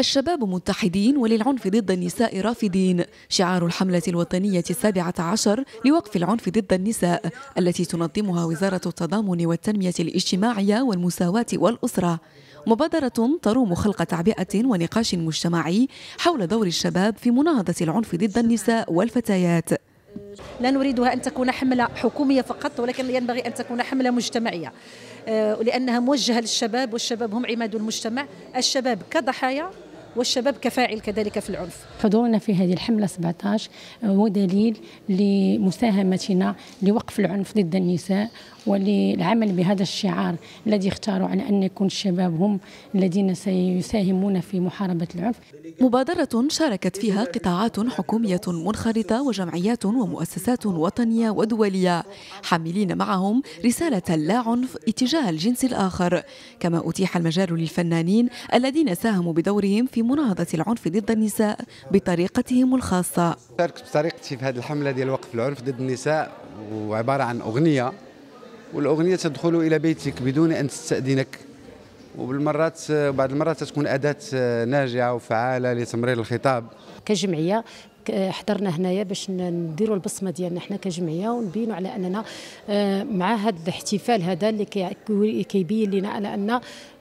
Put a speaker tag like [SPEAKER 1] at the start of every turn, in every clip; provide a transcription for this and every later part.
[SPEAKER 1] الشباب متحدين وللعنف ضد النساء رافضين شعار الحملة الوطنية السابعة عشر لوقف العنف ضد النساء التي تنظمها وزارة التضامن والتنمية الاجتماعية والمساواة والأسرة مبادرة تروم خلق تعبئة ونقاش مجتمعي حول دور الشباب في مناهضة العنف ضد النساء والفتيات
[SPEAKER 2] لا نريدها أن تكون حملة حكومية فقط ولكن ينبغي أن تكون حملة مجتمعية آه، لأنها موجهة للشباب والشباب هم عماد المجتمع الشباب كضحايا والشباب كفاعل كذلك في العنف
[SPEAKER 3] حضورنا في هذه الحملة 17 هو دليل لمساهمتنا لوقف العنف ضد النساء وللعمل بهذا الشعار الذي اختاروا على أن يكون الشباب هم الذين سيساهمون
[SPEAKER 1] في محاربة العنف مبادرة شاركت فيها قطاعات حكومية منخرطة وجمعيات ومؤسسات وطنية ودولية حاملين معهم رسالة لا عنف اتجاه الجنس الآخر كما أتيح المجال للفنانين الذين ساهموا بدورهم في مناهضة العنف ضد النساء بطريقتهم الخاصة
[SPEAKER 4] شاركت بطريقتي في هذه الحملة ديال وقف العنف ضد النساء وعبارة عن أغنية والاغنيه تدخل الى بيتك بدون ان تستاذنك وبالمرات بعض المرات تكون اداه ناجعه وفعاله لتمرير الخطاب كجمعيه
[SPEAKER 5] حضرنا هنايا باش نديروا البصمه ديالنا حنا كجمعيه ونبينوا على اننا آه، مع هذا الاحتفال هذا اللي كيبين لنا على ان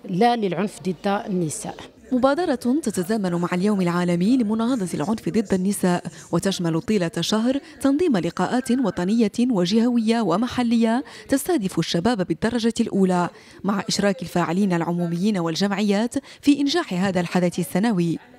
[SPEAKER 5] لا للعنف ضد النساء
[SPEAKER 1] مبادرة تتزامن مع اليوم العالمي لمناهضة العنف ضد النساء وتشمل طيلة شهر تنظيم لقاءات وطنية وجهوية ومحلية تستهدف الشباب بالدرجة الأولى مع إشراك الفاعلين العموميين والجمعيات في إنجاح هذا الحدث السنوي